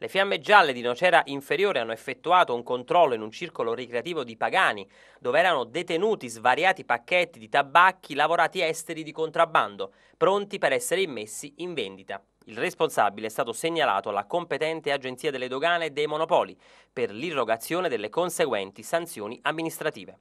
Le fiamme gialle di Nocera Inferiore hanno effettuato un controllo in un circolo ricreativo di Pagani, dove erano detenuti svariati pacchetti di tabacchi lavorati esteri di contrabbando, pronti per essere immessi in vendita. Il responsabile è stato segnalato alla competente agenzia delle dogane e dei monopoli per l'irrogazione delle conseguenti sanzioni amministrative.